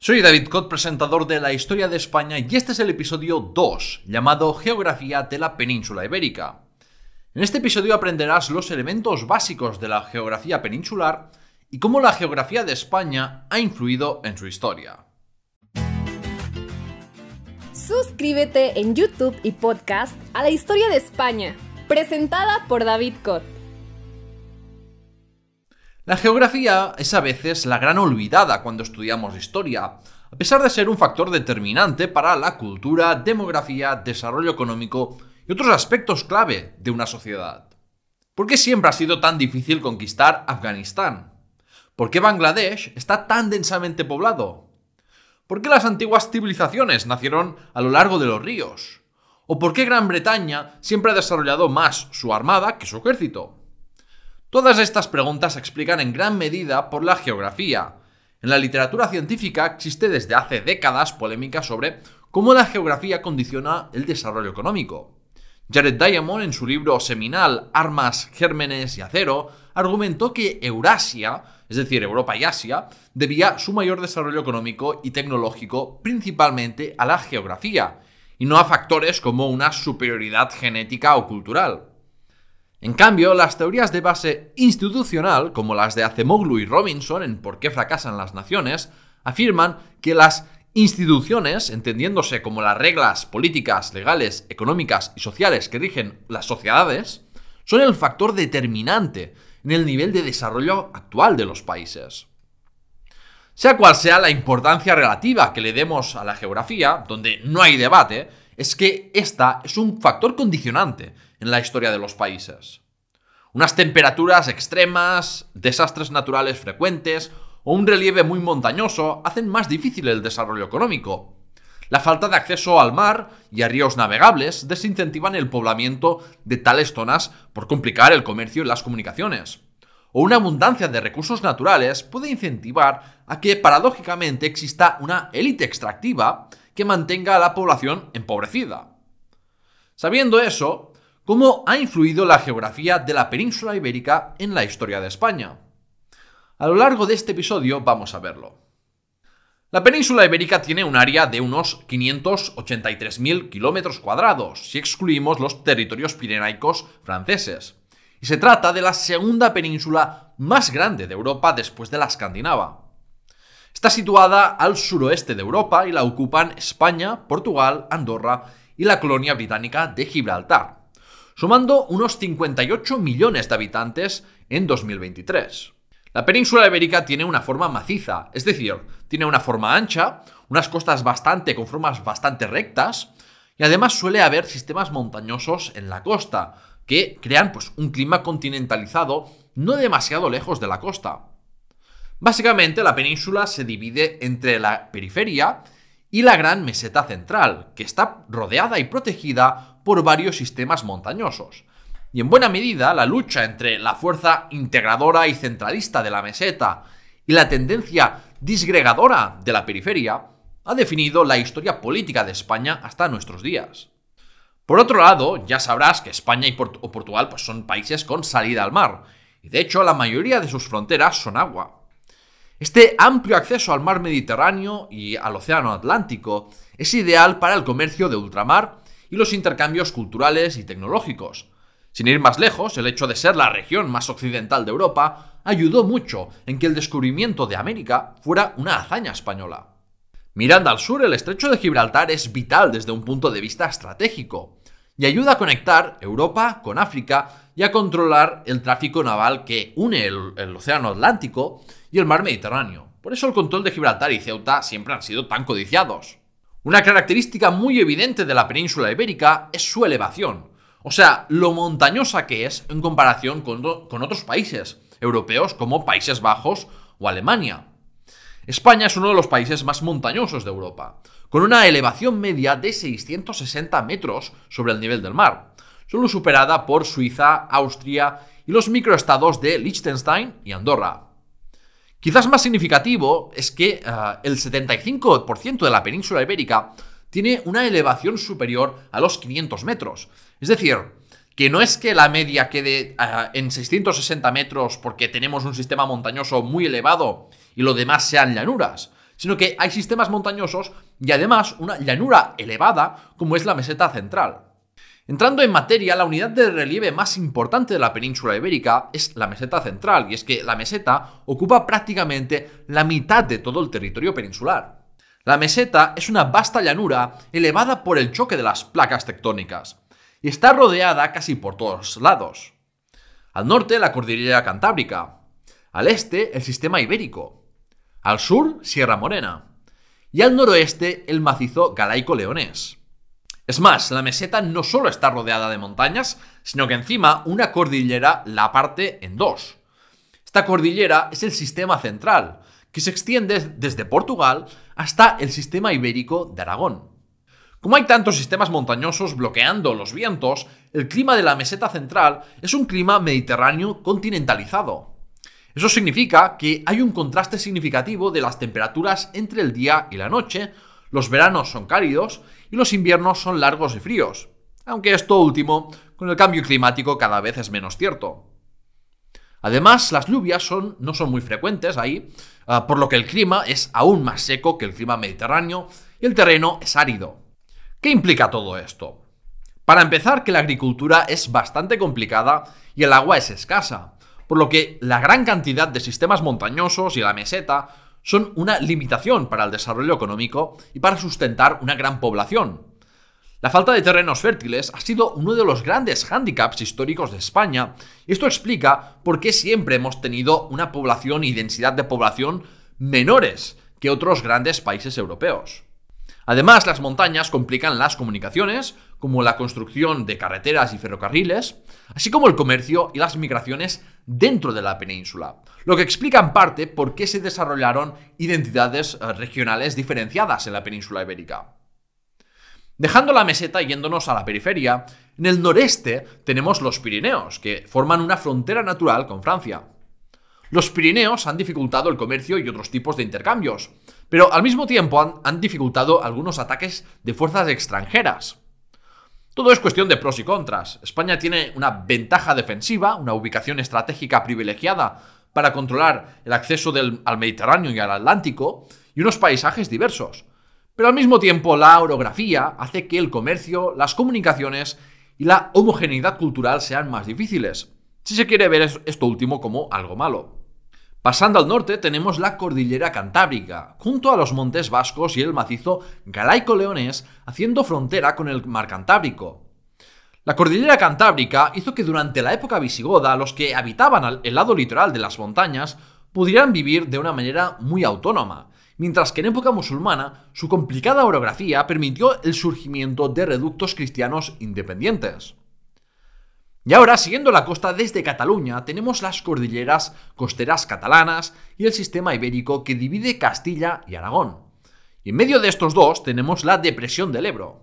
Soy David Cot, presentador de La Historia de España, y este es el episodio 2, llamado Geografía de la Península Ibérica. En este episodio aprenderás los elementos básicos de la geografía peninsular y cómo la geografía de España ha influido en su historia. Suscríbete en YouTube y podcast a La Historia de España, presentada por David Cot. La geografía es a veces la gran olvidada cuando estudiamos historia, a pesar de ser un factor determinante para la cultura, demografía, desarrollo económico y otros aspectos clave de una sociedad. ¿Por qué siempre ha sido tan difícil conquistar Afganistán? ¿Por qué Bangladesh está tan densamente poblado? ¿Por qué las antiguas civilizaciones nacieron a lo largo de los ríos? ¿O por qué Gran Bretaña siempre ha desarrollado más su armada que su ejército? Todas estas preguntas se explican en gran medida por la geografía. En la literatura científica existe desde hace décadas polémica sobre cómo la geografía condiciona el desarrollo económico. Jared Diamond, en su libro seminal Armas, Gérmenes y Acero, argumentó que Eurasia, es decir, Europa y Asia, debía su mayor desarrollo económico y tecnológico principalmente a la geografía, y no a factores como una superioridad genética o cultural. En cambio, las teorías de base institucional, como las de Acemoglu y Robinson en Por qué fracasan las naciones, afirman que las instituciones, entendiéndose como las reglas políticas, legales, económicas y sociales que rigen las sociedades, son el factor determinante en el nivel de desarrollo actual de los países. Sea cual sea la importancia relativa que le demos a la geografía, donde no hay debate, es que esta es un factor condicionante en la historia de los países. Unas temperaturas extremas, desastres naturales frecuentes o un relieve muy montañoso hacen más difícil el desarrollo económico. La falta de acceso al mar y a ríos navegables desincentivan el poblamiento de tales zonas por complicar el comercio y las comunicaciones. O una abundancia de recursos naturales puede incentivar a que paradójicamente exista una élite extractiva que mantenga a la población empobrecida. Sabiendo eso, cómo ha influido la geografía de la península ibérica en la historia de España. A lo largo de este episodio vamos a verlo. La península ibérica tiene un área de unos 583.000 kilómetros cuadrados, si excluimos los territorios pirenaicos franceses, y se trata de la segunda península más grande de Europa después de la escandinava. Está situada al suroeste de Europa y la ocupan España, Portugal, Andorra y la colonia británica de Gibraltar sumando unos 58 millones de habitantes en 2023. La península ibérica tiene una forma maciza, es decir, tiene una forma ancha, unas costas bastante con formas bastante rectas, y además suele haber sistemas montañosos en la costa, que crean pues, un clima continentalizado no demasiado lejos de la costa. Básicamente la península se divide entre la periferia y la gran meseta central, que está rodeada y protegida por varios sistemas montañosos. Y en buena medida, la lucha entre la fuerza integradora y centralista de la meseta y la tendencia disgregadora de la periferia ha definido la historia política de España hasta nuestros días. Por otro lado, ya sabrás que España y Portugal pues, son países con salida al mar, y de hecho la mayoría de sus fronteras son agua. Este amplio acceso al mar Mediterráneo y al Océano Atlántico es ideal para el comercio de ultramar y los intercambios culturales y tecnológicos. Sin ir más lejos, el hecho de ser la región más occidental de Europa ayudó mucho en que el descubrimiento de América fuera una hazaña española. Mirando al sur, el estrecho de Gibraltar es vital desde un punto de vista estratégico y ayuda a conectar Europa con África y a controlar el tráfico naval que une el, Océano Atlántico y el Mar Mediterráneo. Por eso el control de Gibraltar y Ceuta siempre han sido tan codiciados. Una característica muy evidente de la península ibérica es su elevación, o sea, lo montañosa que es en comparación con, otros países europeos como Países Bajos o Alemania. España es uno de los países más montañosos de Europa, con una elevación media de 660 metros sobre el nivel del mar, solo superada por Suiza, Austria y los microestados de Liechtenstein y Andorra. Quizás más significativo es que eh, el 75% de la península ibérica tiene una elevación superior a los 500 metros. Es decir, que no es que la media quede eh, en 660 metros porque tenemos un sistema montañoso muy elevado y lo demás sean llanuras, sino que hay sistemas montañosos y además una llanura elevada como es la meseta central. Entrando en materia, la unidad de relieve más importante de la península ibérica es la meseta central, y es que la meseta ocupa prácticamente la mitad de todo el territorio peninsular. La meseta es una vasta llanura elevada por el choque de las placas tectónicas, y está rodeada casi por todos lados. Al norte, la cordillera cantábrica, al este, el sistema ibérico, al sur, Sierra Morena, y al noroeste, el macizo galaico-leonés. Es más, la meseta no solo está rodeada de montañas, sino que encima una cordillera la parte en dos. Esta cordillera es el sistema central, que se extiende desde Portugal hasta el sistema ibérico de Aragón. Como hay tantos sistemas montañosos bloqueando los vientos, el clima de la meseta central es un clima mediterráneo continentalizado. Eso significa que hay un contraste significativo de las temperaturas entre el día y la noche, los veranos son cálidos y los inviernos son largos y fríos, aunque esto último, con el cambio climático, cada vez es menos cierto. Además, las lluvias no son muy frecuentes ahí, ah, por lo que el clima es aún más seco que el clima mediterráneo y el terreno es árido. ¿Qué implica todo esto? Para empezar, que la agricultura es bastante complicada y el agua es escasa, por lo que la gran cantidad de sistemas montañosos y la meseta son una limitación para el desarrollo económico y para sustentar una gran población. La falta de terrenos fértiles ha sido uno de los grandes hándicaps históricos de España, y esto explica por qué siempre hemos tenido una población y densidad de población menores que otros grandes países europeos. Además, las montañas complican las comunicaciones, como la construcción de carreteras y ferrocarriles, así como el comercio y las migraciones dentro de la península, lo que explica en parte por qué se desarrollaron identidades eh, regionales diferenciadas en la península ibérica. Dejando la meseta y yéndonos a la periferia, en el noreste tenemos los Pirineos, que forman una frontera natural con Francia. Los Pirineos han dificultado el comercio y otros tipos de intercambios, pero al mismo tiempo han, han dificultado algunos ataques de fuerzas extranjeras. Todo es cuestión de pros y contras. España tiene una ventaja defensiva, una ubicación estratégica privilegiada para controlar el acceso al Mediterráneo y al Atlántico, y unos paisajes diversos. Pero al mismo tiempo la orografía hace que el comercio, las comunicaciones y la homogeneidad cultural sean más difíciles, si se quiere ver esto último como algo malo. Pasando al norte tenemos la cordillera cantábrica, junto a los montes vascos y el macizo galaico-leonés, haciendo frontera con el mar Cantábrico. La cordillera cantábrica hizo que durante la época visigoda los que habitaban el lado litoral de las montañas pudieran vivir de una manera muy autónoma, mientras que en época musulmana su complicada orografía permitió el surgimiento de reductos cristianos independientes. Y ahora, siguiendo la costa desde Cataluña, tenemos las cordilleras costeras catalanas y el sistema ibérico que divide Castilla y Aragón. Y en medio de estos dos tenemos la depresión del Ebro.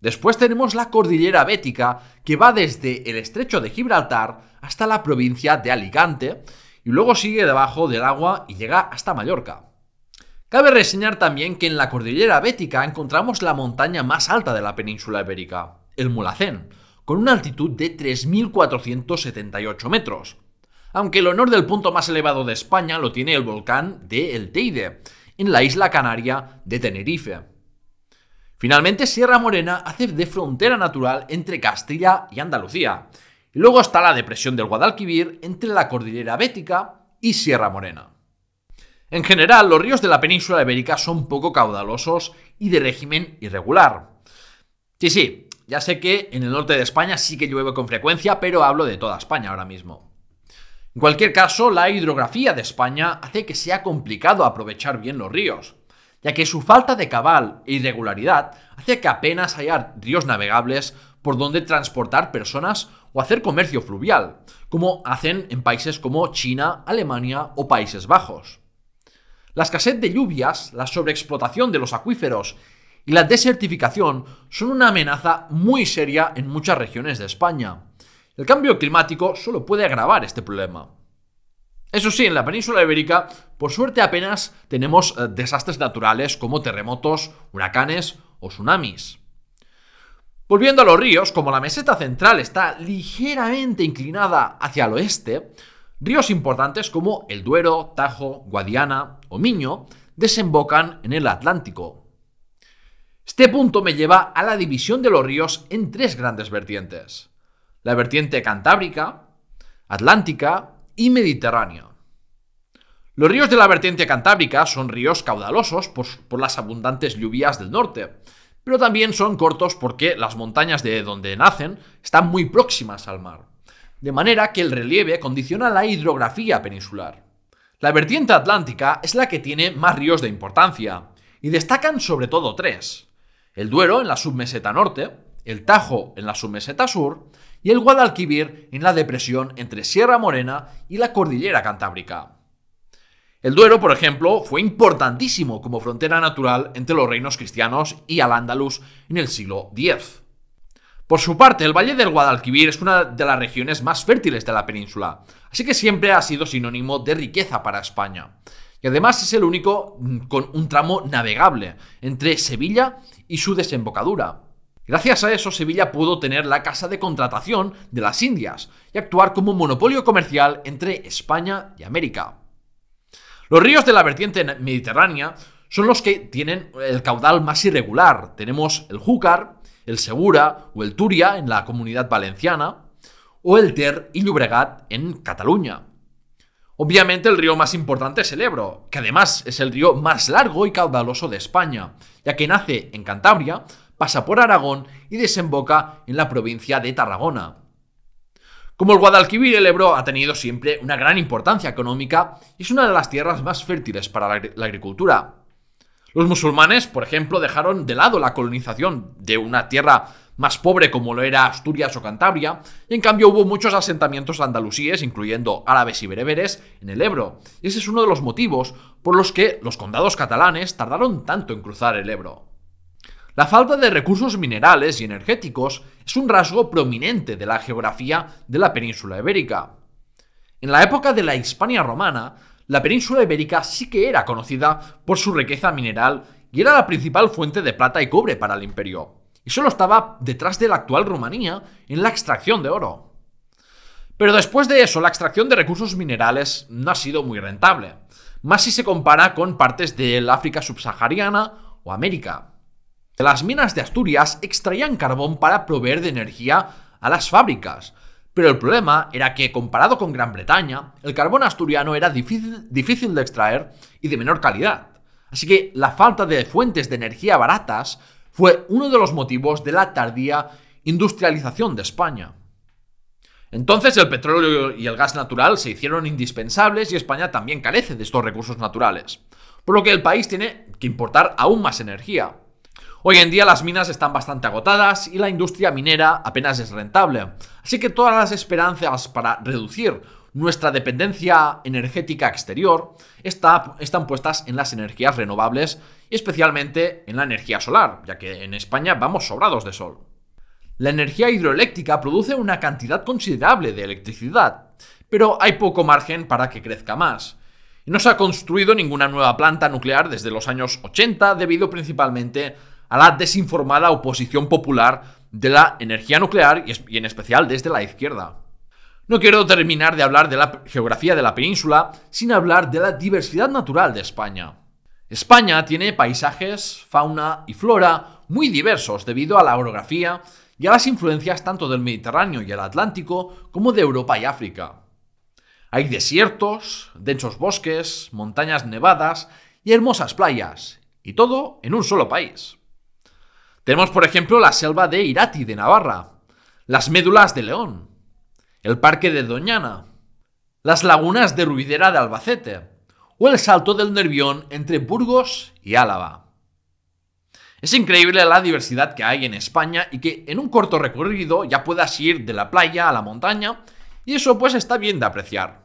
Después tenemos la cordillera bética que va desde el estrecho de Gibraltar hasta la provincia de Alicante y luego sigue debajo del agua y llega hasta Mallorca. Cabe reseñar también que en la cordillera bética encontramos la montaña más alta de la península ibérica, el Mulacén, con una altitud de 3.478 metros. Aunque el honor del punto más elevado de España lo tiene el volcán de El Teide, en la isla canaria de Tenerife. Finalmente, Sierra Morena hace de frontera natural entre Castilla y Andalucía. Y luego está la depresión del Guadalquivir entre la cordillera bética y Sierra Morena. En general, los ríos de la península ibérica son poco caudalosos y de régimen irregular. Sí, sí, ya sé que en el norte de España sí que llueve con frecuencia, pero hablo de toda España ahora mismo. En cualquier caso, la hidrografía de España hace que sea complicado aprovechar bien los ríos, ya que su falta de cabal e irregularidad hace que apenas haya ríos navegables por donde transportar personas o hacer comercio fluvial, como hacen en países como China, Alemania o Países Bajos. La escasez de lluvias, la sobreexplotación de los acuíferos y la desertificación son una amenaza muy seria en muchas regiones de España. El cambio climático solo puede agravar este problema. Eso sí, en la península ibérica, por suerte apenas tenemos eh, desastres naturales como terremotos, huracanes o tsunamis. Volviendo a los ríos, como la meseta central está ligeramente inclinada hacia el oeste, ríos importantes como el Duero, Tajo, Guadiana o Miño desembocan en el Atlántico, este punto me lleva a la división de los ríos en tres grandes vertientes. La vertiente cantábrica, atlántica y mediterránea. Los ríos de la vertiente cantábrica son ríos caudalosos por, por, las abundantes lluvias del norte, pero también son cortos porque las montañas de donde nacen están muy próximas al mar, de manera que el relieve condiciona la hidrografía peninsular. La vertiente atlántica es la que tiene más ríos de importancia, y destacan sobre todo tres, el Duero en la submeseta norte, el Tajo en la submeseta sur y el Guadalquivir en la depresión entre Sierra Morena y la cordillera cantábrica. El Duero, por ejemplo, fue importantísimo como frontera natural entre los reinos cristianos y al-Ándalus en el siglo X. Por su parte, el Valle del Guadalquivir es una de las regiones más fértiles de la península, así que siempre ha sido sinónimo de riqueza para España que además es el único mm, con un tramo navegable entre Sevilla y su desembocadura. Gracias a eso, Sevilla pudo tener la casa de contratación de las Indias y actuar como un monopolio comercial entre España y América. Los ríos de la vertiente mediterránea son los que tienen el caudal más irregular. Tenemos el Júcar, el Segura o el Turia en la comunidad valenciana, o el Ter y Llobregat en Cataluña. Obviamente el río más importante es el Ebro, que además es el río más largo y caudaloso de España, ya que nace en Cantabria, pasa por Aragón y desemboca en la provincia de Tarragona. Como el Guadalquivir, el Ebro ha tenido siempre una gran importancia económica y es una de las tierras más fértiles para la agricultura. Los musulmanes, por ejemplo, dejaron de lado la colonización de una tierra más pobre como lo era Asturias o Cantabria, y en cambio hubo muchos asentamientos andalusíes, incluyendo árabes y bereberes, en el Ebro. ese es uno de los motivos por los que los condados catalanes tardaron tanto en cruzar el Ebro. La falta de recursos minerales y energéticos es un rasgo prominente de la geografía de la península ibérica. En la época de la Hispania romana, la península ibérica sí que era conocida por su riqueza mineral y era la principal fuente de plata y cobre para el imperio y solo estaba detrás de la actual Rumanía en la extracción de oro. Pero después de eso, la extracción de recursos minerales no ha sido muy rentable, más si se compara con partes del África subsahariana o América. Las minas de Asturias extraían carbón para proveer de energía a las fábricas, pero el problema era que, comparado con Gran Bretaña, el carbón asturiano era difícil, difícil, de extraer y de menor calidad. Así que la falta de fuentes de energía baratas fue uno de los motivos de la tardía industrialización de España. Entonces el petróleo y el gas natural se hicieron indispensables y España también carece de estos recursos naturales, por lo que el país tiene que importar aún más energía. Hoy en día las minas están bastante agotadas y la industria minera apenas es rentable, así que todas las esperanzas para reducir nuestra dependencia energética exterior está, están puestas en las energías renovables y especialmente en la energía solar, ya que en España vamos sobrados de sol. La energía hidroeléctrica produce una cantidad considerable de electricidad, pero hay poco margen para que crezca más. No se ha construido ninguna nueva planta nuclear desde los años 80 debido principalmente a la desinformada oposición popular de la energía nuclear y en especial desde la izquierda. No quiero terminar de hablar de la geografía de la península sin hablar de la diversidad natural de España. España tiene paisajes, fauna y flora muy diversos debido a la orografía y a las influencias tanto del Mediterráneo y el Atlántico como de Europa y África. Hay desiertos, densos bosques, montañas nevadas y hermosas playas, y todo en un solo país. Tenemos, por ejemplo, la selva de Irati de Navarra, las médulas de León, el Parque de Doñana, las lagunas de Ruidera de Albacete o el Salto del Nervión entre Burgos y Álava. Es increíble la diversidad que hay en España y que en un corto recorrido ya puedas ir de la playa a la montaña y eso pues está bien de apreciar.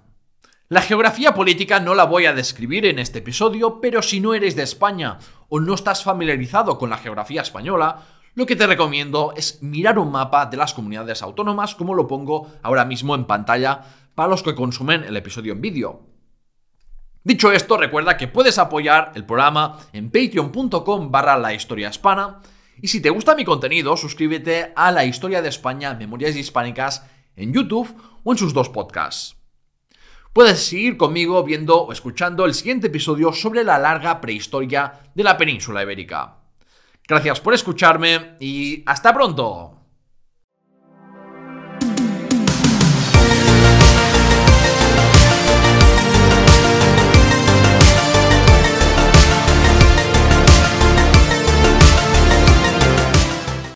La geografía política no la voy a describir en este episodio, pero si no eres de España o no estás familiarizado con la geografía española, lo que te recomiendo es mirar un mapa de las comunidades autónomas, como lo pongo ahora mismo en pantalla para los que consumen el episodio en vídeo. Dicho esto, recuerda que puedes apoyar el programa en patreon.com barra la historia hispana. Y si te gusta mi contenido, suscríbete a La Historia de España, Memorias Hispánicas en YouTube o en sus dos podcasts. Puedes seguir conmigo viendo o escuchando el siguiente episodio sobre la larga prehistoria de la península ibérica. Gracias por escucharme y hasta pronto.